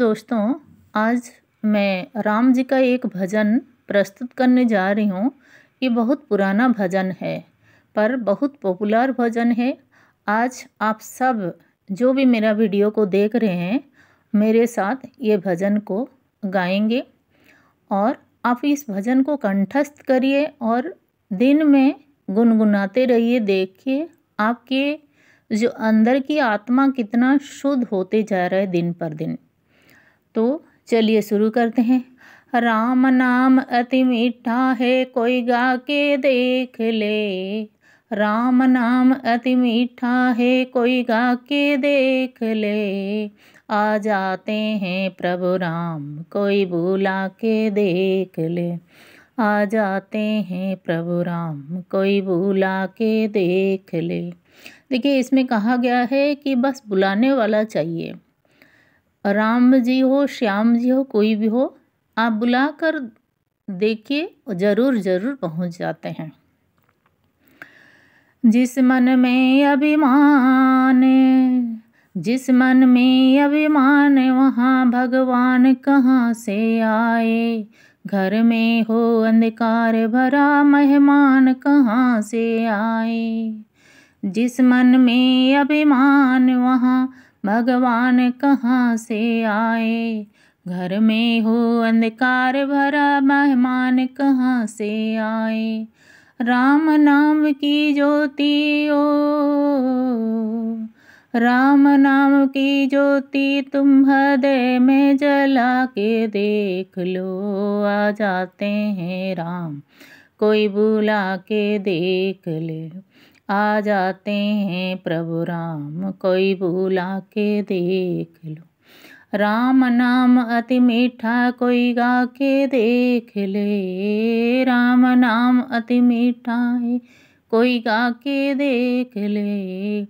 दोस्तों आज मैं राम जी का एक भजन प्रस्तुत करने जा रही हूँ ये बहुत पुराना भजन है पर बहुत पॉपुलर भजन है आज आप सब जो भी मेरा वीडियो को देख रहे हैं मेरे साथ ये भजन को गाएंगे और आप इस भजन को कंठस्थ करिए और दिन में गुनगुनाते रहिए देखिए आपके जो अंदर की आत्मा कितना शुद्ध होते जा रहा है दिन पर दिन तो चलिए शुरू करते हैं राम नाम अति मीठा है कोई गा के देख ले राम नाम अति मीठा है कोई गा के देख ले आ जाते हैं प्रभु राम कोई बुला के देख ले आ जाते हैं प्रभु राम कोई बुला के देख ले देखिए इसमें कहा गया है कि बस बुलाने वाला चाहिए राम जी हो श्याम जी हो कोई भी हो आप बुला कर देखिए ज़रूर ज़रूर पहुंच जाते हैं जिस मन में अभिमान जिस मन में अभिमान वहाँ भगवान कहाँ से आए घर में हो अंधकार भरा मेहमान कहाँ से आए जिस मन में अभिमान वहाँ भगवान कहाँ से आए घर में हो अंधकार भरा मेहमान कहाँ से आए राम नाम की ज्योति ओ राम नाम की ज्योति तुम हृदय में जला के देख लो आ जाते हैं राम कोई बुला के देख ले आ जाते हैं प्रभु राम कोई भूला के देख लो राम नाम अति मीठा कोई गा के देख ले राम नाम अति मीठा है कोई गा के देख ले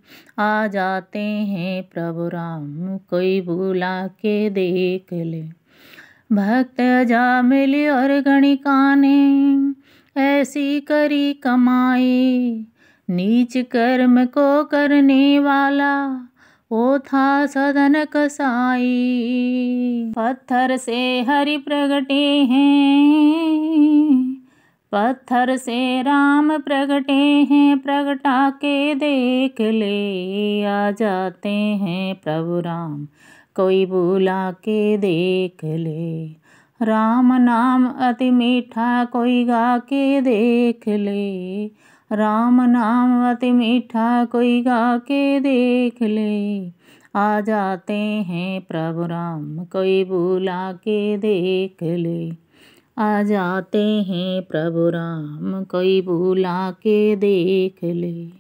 आ जाते हैं प्रभु राम कोई भूला के देख ले भक्त जा मिली और गणिका ने ऐसी करी कमाई नीच कर्म को करने वाला वो था सदन कसाई पत्थर से हरि प्रगटे हैं पत्थर से राम प्रगटे हैं प्रगटा के देख ले आ जाते हैं प्रभु राम कोई बुला के देख ले राम नाम अति मीठा कोई गा के देख ले राम नाम अति मीठा कोई गा के देख ले आ जाते हैं प्रभु राम कोई बुला के देख ले आ जाते हैं प्रभु राम कोई बुला के देख ले